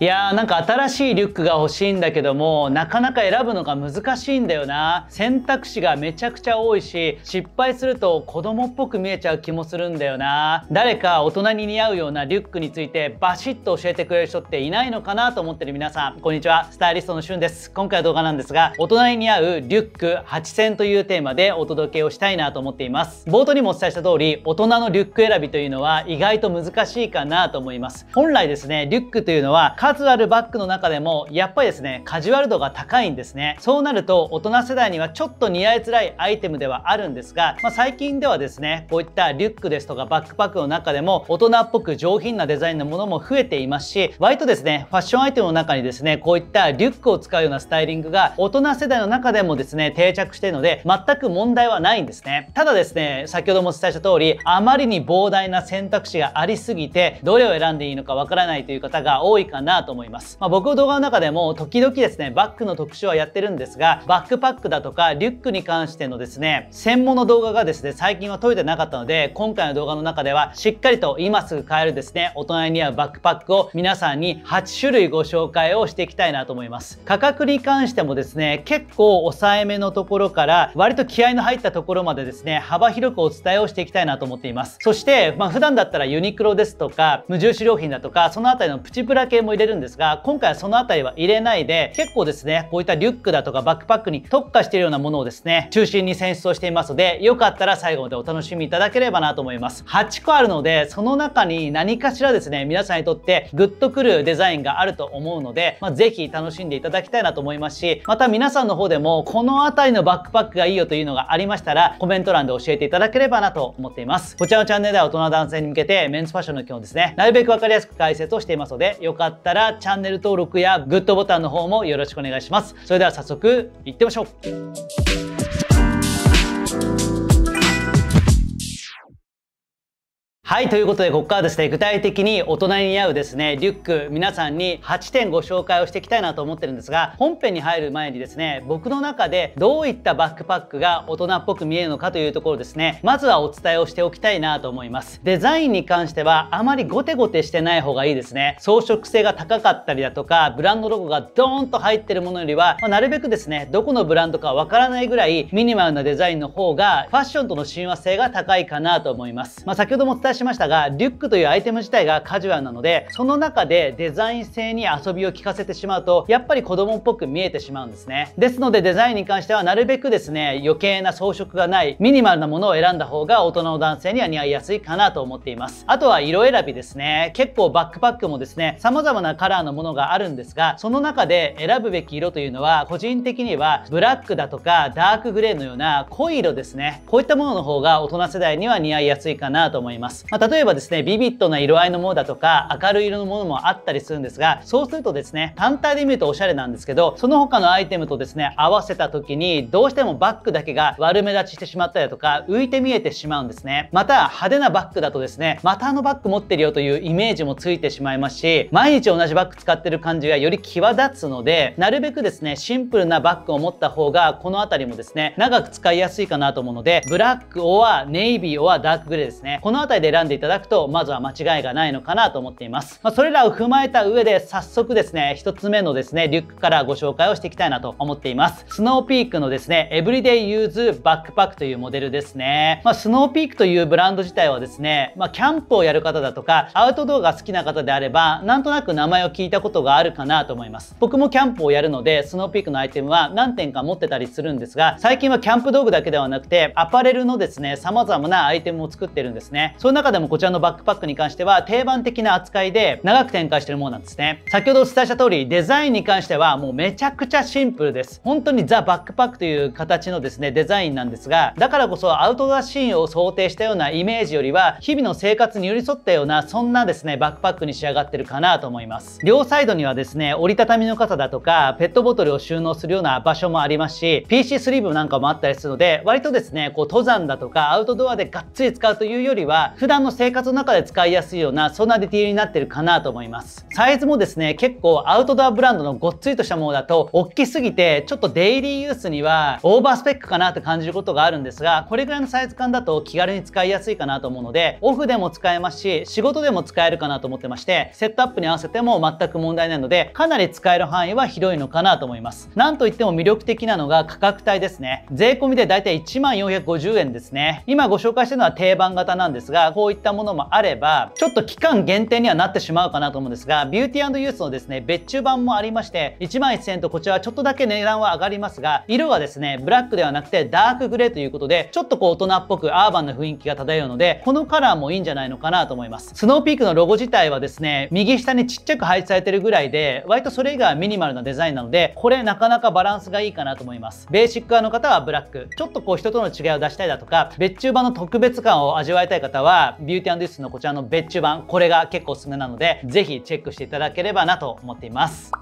いやーなんか新しいリュックが欲しいんだけどもなかなか選ぶのが難しいんだよな選択肢がめちゃくちゃ多いし失敗すると子供っぽく見えちゃう気もするんだよな誰か大人に似合うようなリュックについてバシッと教えてくれる人っていないのかなと思ってる皆さんこんにちはスタイリストのしゅんです今回は動画なんですが大人に似合うリュック8選というテーマでお届けをしたいなと思っています冒頭にもお伝えした通り大人のリュック選びというのは意外と難しいかなと思います本来ですねリュックというのは数あるバッグの中でもやっぱりですねカジュアル度が高いんですねそうなると大人世代にはちょっと似合いづらいアイテムではあるんですが、まあ、最近ではですねこういったリュックですとかバックパックの中でも大人っぽく上品なデザインのものも増えていますし割とですねファッションアイテムの中にですねこういったリュックを使うようなスタイリングが大人世代の中でもですね定着しているので全く問題はないんですねただですね先ほどもお伝えした通りあまりに膨大な選択肢がありすぎてどれを選んでいいのかわからないという方が多いかなと思います。まあ、僕の動画の中でも時々ですね、バッグの特集はやってるんですが、バックパックだとかリュックに関してのですね、専門の動画がですね、最近は解いてなかったので、今回の動画の中ではしっかりと今すぐ買えるですね、大人に合うバックパックを皆さんに8種類ご紹介をしていきたいなと思います。価格に関してもですね、結構抑えめのところから割と気合の入ったところまでですね、幅広くお伝えをしていきたいなと思っています。そして、まあ、普段だったらユニクロですとか、無印良品だとか、そのあたりのプチプラ系も入れるんですが今回はその辺りは入れないで結構ですねこういったリュックだとかバックパックに特化しているようなものをですね中心に選出をしていますのでよかったら最後までお楽しみいただければなと思います8個あるのでその中に何かしらですね皆さんにとってグッとくるデザインがあると思うので、まあ、ぜひ楽しんでいただきたいなと思いますしまた皆さんの方でもこの辺りのバックパックがいいよというのがありましたらコメント欄で教えていただければなと思っていますこちらのチャンネルでは大人男性に向けてメンズファッションの基本ですねなるべく分かりやすく解説をしていますのでよかったららチャンネル登録やグッドボタンの方もよろしくお願いします。それでは早速いってみましょうはい、ということで、ここからですね、具体的に大人に合うですね、リュック、皆さんに8点ご紹介をしていきたいなと思ってるんですが、本編に入る前にですね、僕の中でどういったバックパックが大人っぽく見えるのかというところですね、まずはお伝えをしておきたいなと思います。デザインに関しては、あまりゴテゴテしてない方がいいですね。装飾性が高かったりだとか、ブランドロゴがドーンと入ってるものよりは、まあ、なるべくですね、どこのブランドかわからないぐらい、ミニマルなデザインの方が、ファッションとの親和性が高いかなと思います。まあ、先ほどもお伝えしましたがリュックというアイテム自体がカジュアルなのでその中でデザイン性に遊びを効かせてしまうとやっぱり子供っぽく見えてしまうんですねですのでデザインに関してはなるべくですね余計な装飾がないミニマルなものを選んだ方が大人の男性には似合いやすいかなと思っていますあとは色選びですね結構バックパックもですね様々なカラーのものがあるんですがその中で選ぶべき色というのは個人的にはブラックだとかダークグレーのような濃い色ですねこういったものの方が大人世代には似合いやすいかなと思いますまあ、例えばですね、ビビッドな色合いのものだとか、明るい色のものもあったりするんですが、そうするとですね、単体で見るとおしゃれなんですけど、その他のアイテムとですね、合わせた時に、どうしてもバッグだけが悪目立ちしてしまったりだとか、浮いて見えてしまうんですね。また、派手なバッグだとですね、またあのバッグ持ってるよというイメージもついてしまいますし、毎日同じバッグ使ってる感じがより際立つので、なるべくですね、シンプルなバッグを持った方が、この辺りもですね、長く使いやすいかなと思うので、ブラックオアネイビーオアダークグレーですね。この辺りで選んでいただくとまずは間違いがないのかなと思っています、まあ、それらを踏まえた上で早速ですね1つ目のですねリュックからご紹介をしていきたいなと思っていますスノーピークのですねエブリデイユーズバックパックというモデルですね、まあ、スノーピークというブランド自体はですね、まあ、キャンプをやる方だとかアウトドアが好きな方であればなんとなく名前を聞いたことがあるかなと思います僕もキャンプをやるのでスノーピークのアイテムは何点か持ってたりするんですが最近はキャンプ道具だけではなくてアパレルのですね様々なアイテムを作ってるんですねその中中でもこちらのバックパックに関しては定番的な扱いで長く展開してるものなんですね。先ほどお伝えした通りデザインに関してはもうめちゃくちゃシンプルです。本当にザ・バックパックという形のですねデザインなんですがだからこそアウトドアシーンを想定したようなイメージよりは日々の生活に寄り添ったようなそんなですねバックパックに仕上がってるかなと思います。両サイドにはですね折りたたみの傘だとかペットボトルを収納するような場所もありますし PC スリーブなんかもあったりするので割とですねこう登山だとかアウトドアでがっつり使うというよりは普段段の生活の中で使いやすいようなそんなディティールになってるかなと思いますサイズもですね結構アウトドアブランドのごっついとしたものだと大きすぎてちょっとデイリーユースにはオーバースペックかなって感じることがあるんですがこれぐらいのサイズ感だと気軽に使いやすいかなと思うのでオフでも使えますし仕事でも使えるかなと思ってましてセットアップに合わせても全く問題ないのでかなり使える範囲は広いのかなと思いますなんといっても魅力的なのが価格帯ですね税込みでだいたい1万450円ですね今ご紹介したのは定番型なんですがこうそういったものもあればちょっと期間限定にはなってしまうかなと思うんですがビューティーユースのですね別注版もありまして1万1000円とこちらはちょっとだけ値段は上がりますが色はですねブラックではなくてダークグレーということでちょっとこう大人っぽくアーバンな雰囲気が漂うのでこのカラーもいいんじゃないのかなと思いますスノーピークのロゴ自体はですね右下にちっちゃく配置されてるぐらいで割とそれ以外はミニマルなデザインなのでこれなかなかバランスがいいかなと思いますベーシック側の方はブラックちょっとこう人との違いを出したいだとか別注版の特別感を味わいたい方はビューティーリスのこちらの別注版、これが結構おすすめなので、ぜひチェックしていただければなと思っています。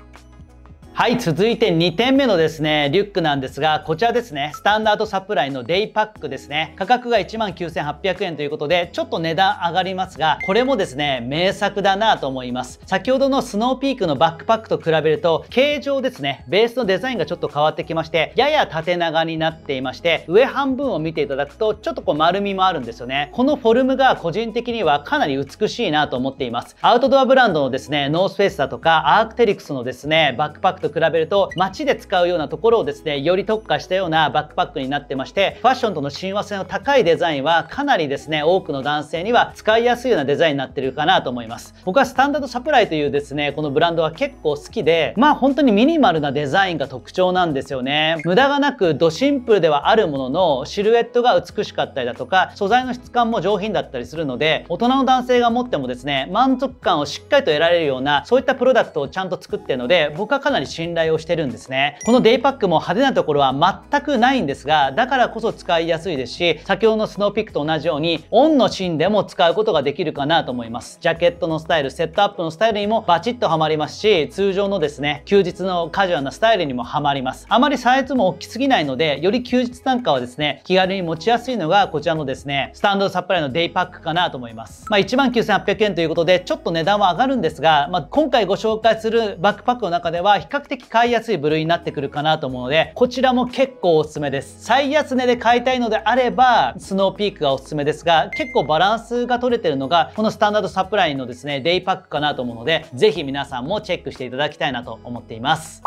はい、続いて2点目のですね、リュックなんですが、こちらですね、スタンダードサプライのデイパックですね。価格が19,800円ということで、ちょっと値段上がりますが、これもですね、名作だなと思います。先ほどのスノーピークのバックパックと比べると、形状ですね、ベースのデザインがちょっと変わってきまして、やや縦長になっていまして、上半分を見ていただくと、ちょっとこう丸みもあるんですよね。このフォルムが個人的にはかなり美しいなと思っています。アウトドアブランドのですね、ノースフェイスだとか、アークテリクスのですね、バックパックと比べると街で使うようなところをですねより特化したようなバックパックになってましてファッションとの親和性の高いデザインはかなりですね多くの男性には使いやすいようなデザインになってるかなと思います僕はスタンダードサプライというですねこのブランドは結構好きでまあ本当にミニマルなデザインが特徴なんですよね無駄がなくドシンプルではあるもののシルエットが美しかったりだとか素材の質感も上品だったりするので大人の男性が持ってもですね満足感をしっかりと得られるようなそういったプロダクトをちゃんと作ってるので僕はかなり信頼をしてるんですね。このデイパックも派手なところは全くないんですが、だからこそ使いやすいですし、先ほどのスノーピックと同じように、オンのシーンでも使うことができるかなと思います。ジャケットのスタイル、セットアップのスタイルにもバチッとはまりますし、通常のですね、休日のカジュアルなスタイルにもはまります。あまりサイズも大きすぎないので、より休日なんかはですね、気軽に持ちやすいのが、こちらのですね、スタンドサプライのデイパックかなと思います。まあ、19,800円ということで、ちょっと値段は上がるんですが、まあ、今回ご紹介するバックパックの中では、比較的買いやすい部類になってくるかなと思うので、こちらも結構おすすめです。最安値で買いたいのであれば、スノーピークがおすすめですが、結構バランスが取れてるのが、このスタンダードサプライのですね、デイパックかなと思うので、ぜひ皆さんもチェックしていただきたいなと思っています。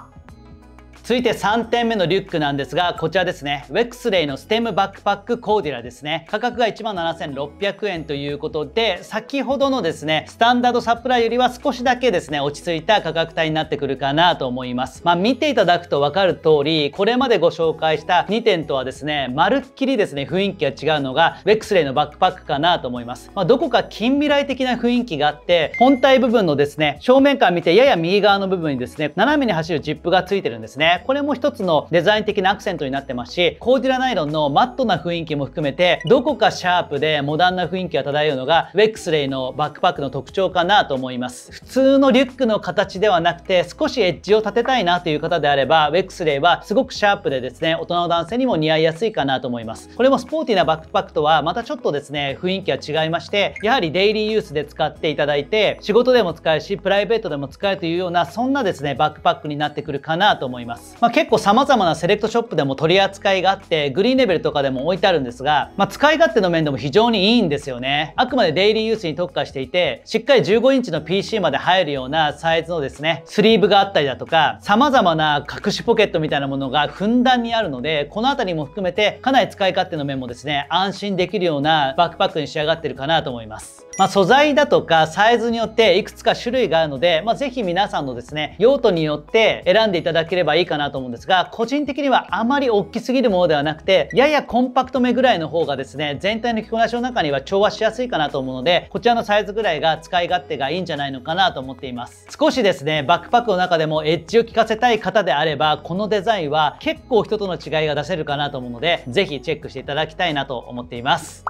続いて3点目のリュックなんですが、こちらですね。ウェクスレイのステムバックパックコーディラですね。価格が17,600円ということで、先ほどのですね、スタンダードサプライよりは少しだけですね、落ち着いた価格帯になってくるかなと思います。まあ、見ていただくとわかる通り、これまでご紹介した2点とはですね、まるっきりですね、雰囲気が違うのが、ウェクスレイのバックパックかなと思います。まあ、どこか近未来的な雰囲気があって、本体部分のですね、正面から見てやや右側の部分にですね、斜めに走るジップがついてるんですね。これも一つのデザイン的なアクセントになってますし、コーデュラナイロンのマットな雰囲気も含めて、どこかシャープでモダンな雰囲気が漂うのが、ウェックスレイのバックパックの特徴かなと思います。普通のリュックの形ではなくて、少しエッジを立てたいなという方であれば、ウェックスレイはすごくシャープでですね、大人の男性にも似合いやすいかなと思います。これもスポーティーなバックパックとはまたちょっとですね、雰囲気は違いまして、やはりデイリーユースで使っていただいて、仕事でも使えるし、プライベートでも使えるというような、そんなですね、バックパックになってくるかなと思います。まあ、結構様々なセレクトショップでも取り扱いがあってグリーンレベルとかでも置いてあるんですが、まあ、使い勝手の面でも非常にいいんですよねあくまでデイリーユースに特化していてしっかり15インチの PC まで入るようなサイズのですねスリーブがあったりだとか様々な隠しポケットみたいなものがふんだんにあるのでこの辺りも含めてかなり使い勝手の面もですね安心できるようなバックパックに仕上がってるかなと思いますまあ、素材だとかサイズによっていくつか種類があるので、まあ、ぜひ皆さんのですね用途によって選んでいただければいいかななと思うんですが、個人的にはあまり大きすぎるものではなくて、ややコンパクトめぐらいの方がですね、全体の着こなしの中には調和しやすいかなと思うので、こちらのサイズぐらいが使い勝手がいいんじゃないのかなと思っています。少しですね、バックパックの中でもエッジを効かせたい方であれば、このデザインは結構人との違いが出せるかなと思うので、ぜひチェックしていただきたいなと思っています。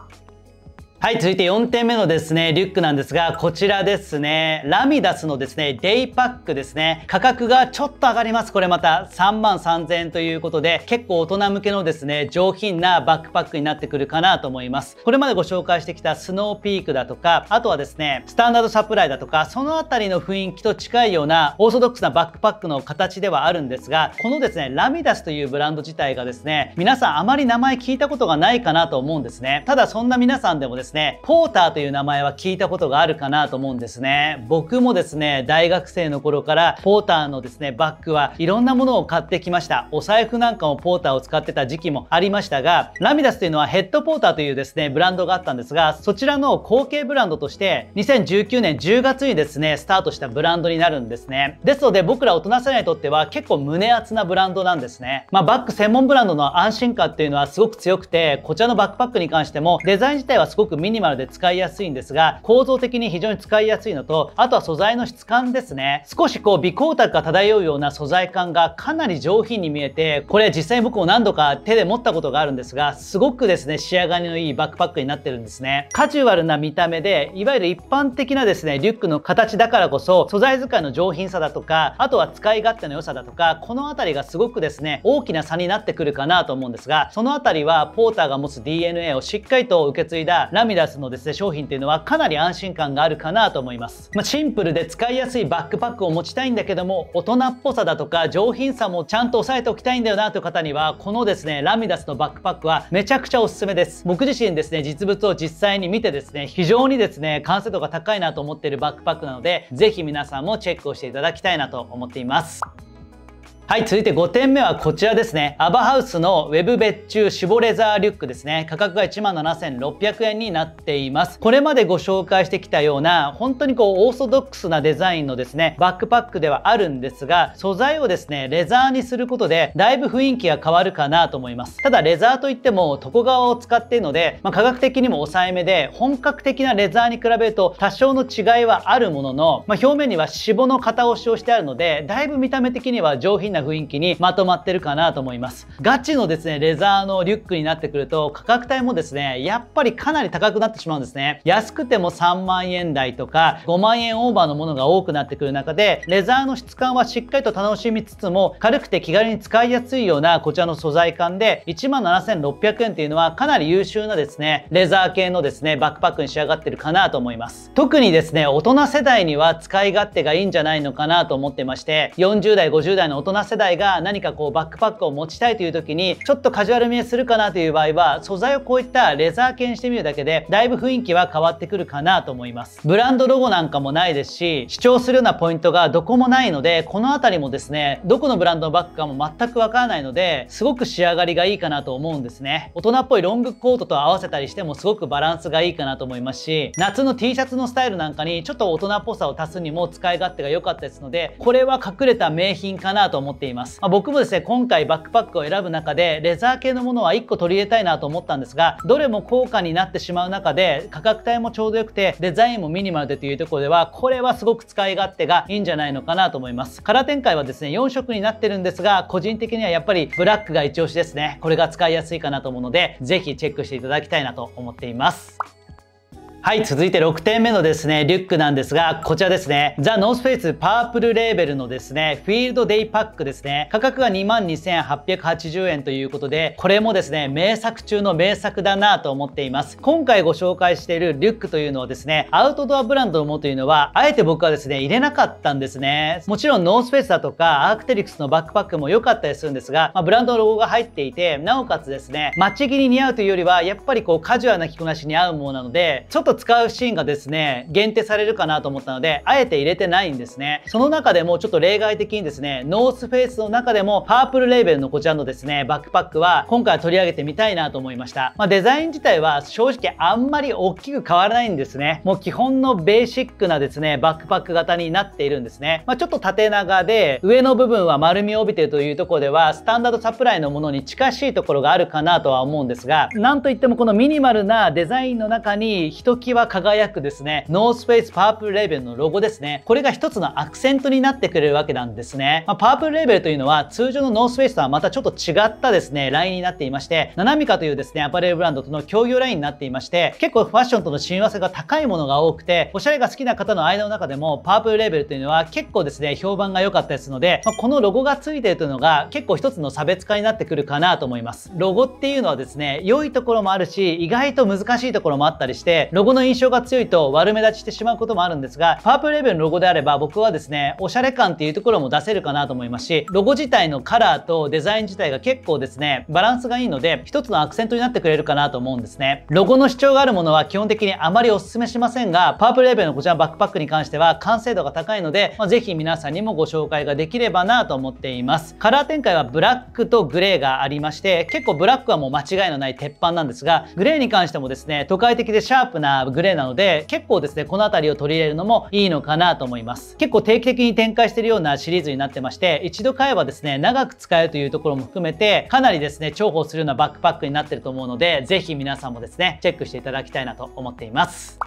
はい、続いて4点目のですね、リュックなんですが、こちらですね、ラミダスのですね、デイパックですね、価格がちょっと上がります。これまた3万3000円ということで、結構大人向けのですね、上品なバックパックになってくるかなと思います。これまでご紹介してきたスノーピークだとか、あとはですね、スタンダードサプライだとか、そのあたりの雰囲気と近いようなオーソドックスなバックパックの形ではあるんですが、このですね、ラミダスというブランド自体がですね、皆さんあまり名前聞いたことがないかなと思うんですね。ただそんな皆さんでもですね、ですね、ポーターという名前は聞いたことがあるかなと思うんですね。僕もですね、大学生の頃からポーターのですね、バッグはいろんなものを買ってきました。お財布なんかもポーターを使ってた時期もありましたが、ラミダスというのはヘッドポーターというですね、ブランドがあったんですが、そちらの後継ブランドとして、2019年10月にですね、スタートしたブランドになるんですね。ですので僕ら大人世代にとっては結構胸厚なブランドなんですね。まあ、バッグ専門ブランドの安心感っていうのはすごく強くて、こちらのバックパックに関してもデザイン自体はすごくミニマルで使いやすいんですが、構造的に非常に使いやすいのと、あとは素材の質感ですね。少しこう微光沢が漂うような素材感がかなり上品に見えて、これ実際僕も何度か手で持ったことがあるんですが、すごくですね、仕上がりのいいバックパックになってるんですね。カジュアルな見た目で、いわゆる一般的なですね、リュックの形だからこそ、素材使いの上品さだとか、あとは使い勝手の良さだとか、この辺りがすごくですね、大きな差になってくるかなと思うんですが、その辺りはポーターが持つ DNA をしっかりと受け継いだラミミダスのですね商品っていうのはかなり安心感があるかなと思います、まあ、シンプルで使いやすいバックパックを持ちたいんだけども大人っぽさだとか上品さもちゃんと抑えておきたいんだよなという方にはこのですねラミダスのバックパックはめちゃくちゃおすすめです僕自身ですね実物を実際に見てですね非常にですね完成度が高いなと思っているバックパックなのでぜひ皆さんもチェックをしていただきたいなと思っていますはい続いて5点目はこちらですねアバハウスのウェブ別注絞レザーリュックですね価格が1 7600円になっていますこれまでご紹介してきたような本当にこうオーソドックスなデザインのですねバックパックではあるんですが素材をですねレザーにすることでだいぶ雰囲気が変わるかなと思いますただレザーといっても床側を使っているので、まあ、価格的にも抑えめで本格的なレザーに比べると多少の違いはあるものの、まあ、表面には脂肪の型押しをしてあるのでだいぶ見た目的には上品なな雰囲気にまとまってるかなと思います。ガチのですね、レザーのリュックになってくると価格帯もですね、やっぱりかなり高くなってしまうんですね。安くても3万円台とか5万円オーバーのものが多くなってくる中で、レザーの質感はしっかりと楽しみつつも、軽くて気軽に使いやすいようなこちらの素材感で17,600円っていうのはかなり優秀なですね、レザー系のですね、バックパックに仕上がってるかなと思います。特にですね、大人世代には使い勝手がいいんじゃないのかなと思ってまして、40代、50代の大人世代が何かこうバックパックを持ちたいという時にちょっとカジュアル見えするかなという場合は素材をこういったレザー系にしてみるだけでだいぶ雰囲気は変わってくるかなと思いますブランドロゴなんかもないですし主張するようなポイントがどこもないのでこの辺りもですねどこのブランドのバッグかも全くわからないのですごく仕上がりがいいかなと思うんですね大人っぽいロングコートと合わせたりしてもすごくバランスがいいかなと思いますし夏の T シャツのスタイルなんかにちょっと大人っぽさを足すにも使い勝手が良かったですのでこれは隠れた名品かなと思ってっています、まあ、僕もですね今回バックパックを選ぶ中でレザー系のものは1個取り入れたいなと思ったんですがどれも高価になってしまう中で価格帯もちょうどよくてデザインもミニマルでというところではこれはすごく使い勝手がいいんじゃないのかなと思いますカラー展開はですね4色になってるんですが個人的にはやっぱりブラックが一押しですねこれが使いやすいかなと思うので是非チェックしていただきたいなと思っていますはい、続いて6点目のですね、リュックなんですが、こちらですね、ザ・ノースフェイスパープルレーベルのですね、フィールドデイパックですね、価格が22,880円ということで、これもですね、名作中の名作だなと思っています。今回ご紹介しているリュックというのはですね、アウトドアブランドのものというのは、あえて僕はですね、入れなかったんですね。もちろんノースフェイスだとか、アークテリクスのバックパックも良かったりするんですが、まあ、ブランドのロゴが入っていて、なおかつですね、街着に似合うというよりは、やっぱりこうカジュアルな着こなしに合うものなので、ちょっとと使うシーンがですね、限定されるかなと思ったので、あえて入れてないんですね。その中でもちょっと例外的にですね、ノースフェイスの中でもパープルレーベルのこちらのですね、バックパックは今回取り上げてみたいなと思いました。まあ、デザイン自体は正直あんまり大きく変わらないんですね。もう基本のベーシックなですね、バックパック型になっているんですね。まあ、ちょっと縦長で、上の部分は丸みを帯びてるというところでは、スタンダードサプライのものに近しいところがあるかなとは思うんですが、なんといってもこのミニマルなデザインの中にきわ輝くですね、ノースフェイスパープルレーベルのロゴですね。これが一つのアクセントになってくれるわけなんですね。まあ、パープルレーベルというのは通常のノースフェイスとはまたちょっと違ったですね、ラインになっていまして、ナナミカというですね、アパレルブランドとの協業ラインになっていまして、結構ファッションとの親和性が高いものが多くて、おしゃれが好きな方の間の中でも、パープルレーベルというのは結構ですね、評判が良かったですので、まあ、このロゴがついているというのが結構一つの差別化になってくるかなと思います。ロゴっていうのはですね、良いところもあるし、意外と難しいところもあったりして、ロゴゴの印象が強いと悪目立ちしてしまうこともあるんですが、パープルレベルのロゴであれば僕はですね、おしゃれ感っていうところも出せるかなと思いますし、ロゴ自体のカラーとデザイン自体が結構ですね、バランスがいいので、一つのアクセントになってくれるかなと思うんですね。ロゴの主張があるものは基本的にあまりお勧めしませんが、パープルレベルのこちらのバックパックに関しては完成度が高いので、まあ、ぜひ皆さんにもご紹介ができればなと思っています。カラー展開はブラックとグレーがありまして、結構ブラックはもう間違いのない鉄板なんですが、グレーに関してもですね、都会的でシャープなグレーなので結構ですねこの辺りを取り入れるのもいいのかなと思います結構定期的に展開してるようなシリーズになってまして一度買えばですね長く使えるというところも含めてかなりですね重宝するようなバックパックになってると思うのでぜひ皆さんもですねチェックしていただきたいなと思っています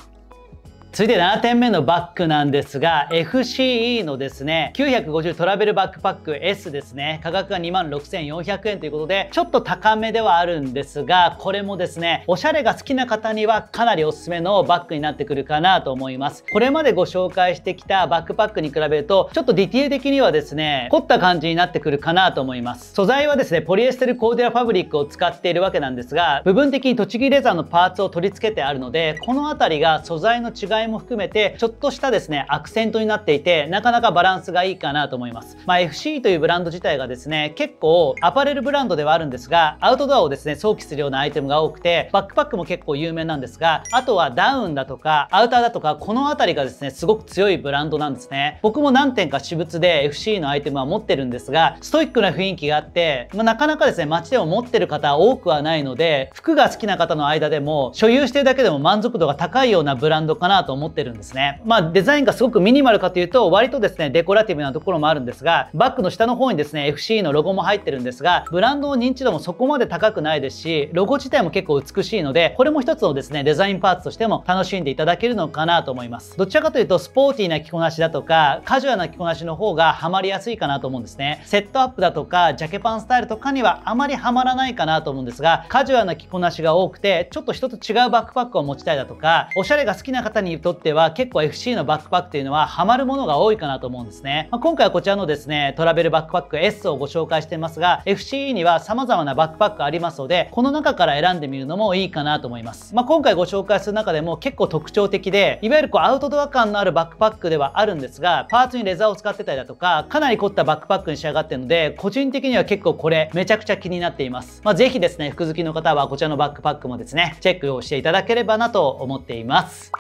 続いて7点目のバッグなんですが FCE のですね950トラベルバックパック S ですね価格が2万6400円ということでちょっと高めではあるんですがこれもですねおしゃれが好きな方にはかなりおすすめのバッグになってくるかなと思いますこれまでご紹介してきたバックパックに比べるとちょっとディティール的にはですね凝った感じになってくるかなと思います素材はですねポリエステルコーデュラファブリックを使っているわけなんですが部分的に栃木レザーのパーツを取り付けてあるのでこの辺りが素材の違いも含めて、ちょっとしたですね、アクセントになっていて、なかなかバランスがいいかなと思います。まあ、FC というブランド自体がですね、結構アパレルブランドではあるんですが、アウトドアをですね、想起するようなアイテムが多くて、バックパックも結構有名なんですが、あとはダウンだとか、アウターだとか、この辺りがですね、すごく強いブランドなんですね。僕も何点か私物で FC のアイテムは持ってるんですが、ストイックな雰囲気があって、まあ、なかなかですね、街でも持ってる方多くはないので、服が好きな方の間でも、所有してるだけでも満足度が高いようなブランドかなとと思ってるんですね。まあ、デザインがすごくミニマルかというと、割とですね、デコラティブなところもあるんですが、バッグの下の方にですね、FC のロゴも入ってるんですが、ブランドの認知度もそこまで高くないですし、ロゴ自体も結構美しいので、これも一つのですね、デザインパーツとしても楽しんでいただけるのかなと思います。どちらかというと、スポーティーな着こなしだとか、カジュアルな着こなしの方がハマりやすいかなと思うんですね。セットアップだとか、ジャケパンスタイルとかにはあまりハマらないかなと思うんですが、カジュアルな着こなしが多くて、ちょっと人と違うバックパックを持ちたいだとか、おしゃれが好きな方にとっては結構 FC のバックパックというのはハマるものが多いかなと思うんですね、まあ、今回はこちらのですねトラベルバックパック S をご紹介していますが FCE には様々なバックパックありますのでこの中から選んでみるのもいいかなと思います、まあ、今回ご紹介する中でも結構特徴的でいわゆるこうアウトドア感のあるバックパックではあるんですがパーツにレザーを使ってたりだとかかなり凝ったバックパックに仕上がってるので個人的には結構これめちゃくちゃ気になっています、まあ、ぜひですね服好きの方はこちらのバックパックもですねチェックをしていただければなと思っています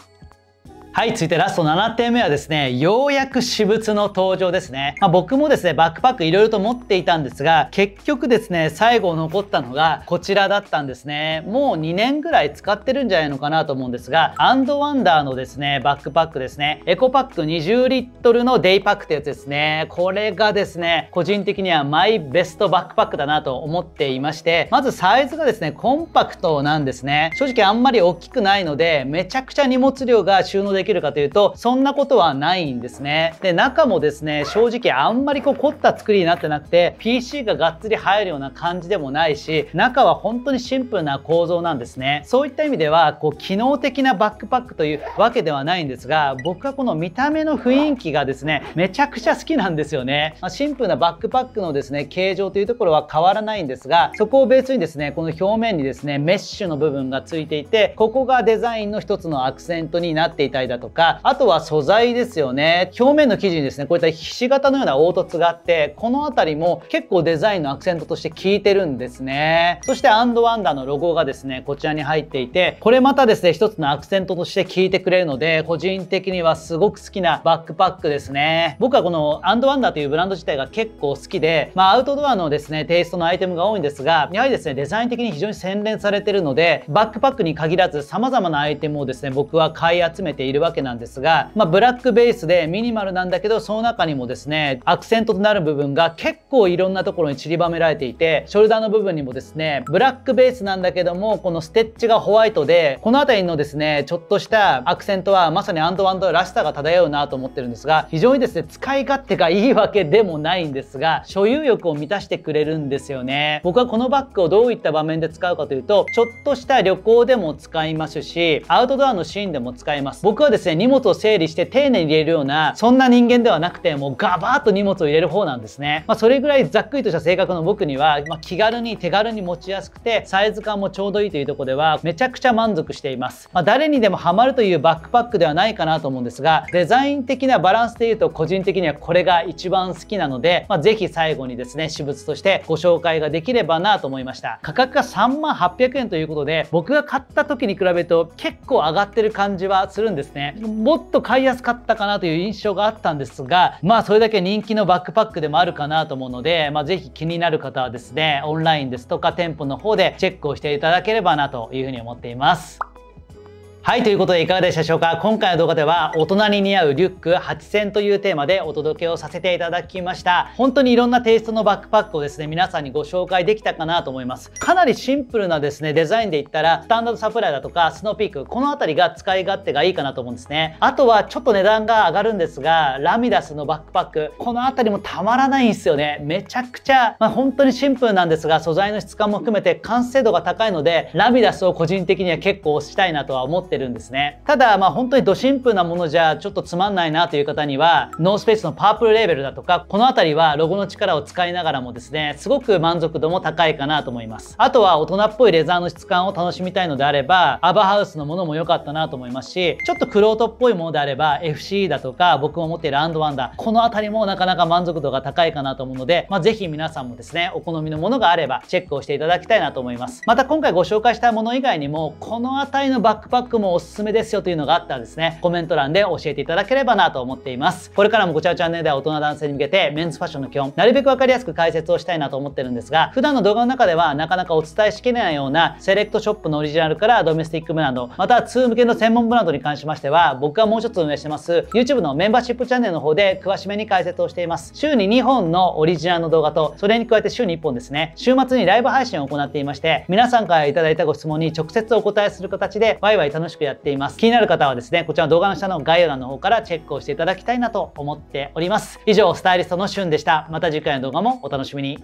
はい、続いてラスト7点目はですね、ようやく私物の登場ですね。まあ、僕もですね、バックパックいろいろと持っていたんですが、結局ですね、最後残ったのがこちらだったんですね。もう2年ぐらい使ってるんじゃないのかなと思うんですが、アンドワンダーのですね、バックパックですね、エコパック20リットルのデイパックってやつですね。これがですね、個人的にはマイベストバックパックだなと思っていまして、まずサイズがですね、コンパクトなんですね。正直あんまり大きくないので、めちゃくちゃ荷物量が収納できできるかというと、そんなことはないんですね。で、中もですね、正直あんまりこう凝った作りになってなくて、PC ががっつり入るような感じでもないし、中は本当にシンプルな構造なんですね。そういった意味では、こう、機能的なバックパックというわけではないんですが、僕はこの見た目の雰囲気がですね、めちゃくちゃ好きなんですよね。まあ、シンプルなバックパックのですね、形状というところは変わらないんですが、そこをベースにですね、この表面にですね、メッシュの部分がついていて、ここがデザインの一つのアクセントになっていたりだとか、あとは素材ですよね。表面の生地にですね、こういったひし形のような凹凸があって、この辺りも結構デザインのアクセントとして効いてるんですね。そしてアンドワンダーのロゴがですね、こちらに入っていて、これまたですね、一つのアクセントとして効いてくれるので、個人的にはすごく好きなバックパックですね。僕はこのアンドワンダーというブランド自体が結構好きで、まあアウトドアのですね、テイストのアイテムが多いんですが、やはりですね、デザイン的に非常に洗練されてるので、バックパックに限らず様々なアイテムをですね、僕は買い集めているわけなんですが、まあ、ブラックベースでミニマルなんだけどその中にもですねアクセントとなる部分が結構いろんなところに散りばめられていてショルダーの部分にもですねブラックベースなんだけどもこのステッチがホワイトでこの辺りのですねちょっとしたアクセントはまさにアンドワンドらしさが漂うなと思ってるんですが非常にですね使い勝手がいいわけでもないんですが所有欲を満たしてくれるんですよね僕はこのバッグをどういった場面で使うかというとちょっとした旅行でも使いますしアウトドアのシーンでも使います僕はですね、荷物を整理して丁寧に入れるような、そんな人間ではなくて、もうガバーッと荷物を入れる方なんですね。まあ、それぐらいざっくりとした性格の僕には、まあ、気軽に手軽に持ちやすくて、サイズ感もちょうどいいというとこでは、めちゃくちゃ満足しています。まあ、誰にでもハマるというバックパックではないかなと思うんですが、デザイン的なバランスで言うと、個人的にはこれが一番好きなので、まあ、ぜひ最後にですね、私物としてご紹介ができればなと思いました。価格が3万800円ということで、僕が買った時に比べると結構上がってる感じはするんですね。ね。もっと買いやすかったかなという印象があったんですが、まあそれだけ人気のバックパックでもあるかなと思うので、まあぜ気になる方はですね、オンラインですとか店舗の方でチェックをしていただければなというふうに思っています。はいということでいかがでしたでしょうか今回の動画では大人に似合うリュック8選というテーマでお届けをさせていただきました本当にいろんなテイストのバックパックをですね皆さんにご紹介できたかなと思いますかなりシンプルなですねデザインで言ったらスタンダードサプライだとかスノーピークこの辺りが使い勝手がいいかなと思うんですねあとはちょっと値段が上がるんですがラミダスのバックパックこの辺りもたまらないんですよねめちゃくちゃ、まあ、本当にシンプルなんですが素材の質感も含めて完成度が高いのでラミダスを個人的には結構推したいなとは思ってってるんですね。ただ、まあ本当にドシンプルなものじゃちょっとつまんないなという方には、ノースペースのパープルレーベルだとか、この辺りはロゴの力を使いながらもですね、すごく満足度も高いかなと思います。あとは大人っぽいレザーの質感を楽しみたいのであれば、アバハウスのものも良かったなと思いますし、ちょっとクロートっぽいものであれば、FC だとか、僕も持っているアンドワンダこの辺りもなかなか満足度が高いかなと思うので、まあ、ぜひ皆さんもですね、お好みのものがあればチェックをしていただきたいなと思います。また今回ご紹介したもの以外にも、この辺りのバックパックもおすすめですよというのがあったらですね、コメント欄で教えていただければなと思っています。これからもごちゃチャンネルでは大人男性に向けてメンズファッションの基本、なるべく分かりやすく解説をしたいなと思ってるんですが、普段の動画の中ではなかなかお伝えしきれないようなセレクトショップのオリジナルからドメスティックブランド、また2向けの専門ブランドに関しましては、僕がもう一つ運営してます YouTube のメンバーシップチャンネルの方で詳しめに解説をしています。週に2本のオリジナルの動画と、それに加えて週に1本ですね、週末にライブ配信を行っていまして、皆さんから頂いたご質問に直接お答えする形で、ワイワイ楽ししくやっています。気になる方はですね、こちらの動画の下の概要欄の方からチェックをしていただきたいなと思っております。以上、スタイリストのしゅんでした。また次回の動画もお楽しみに。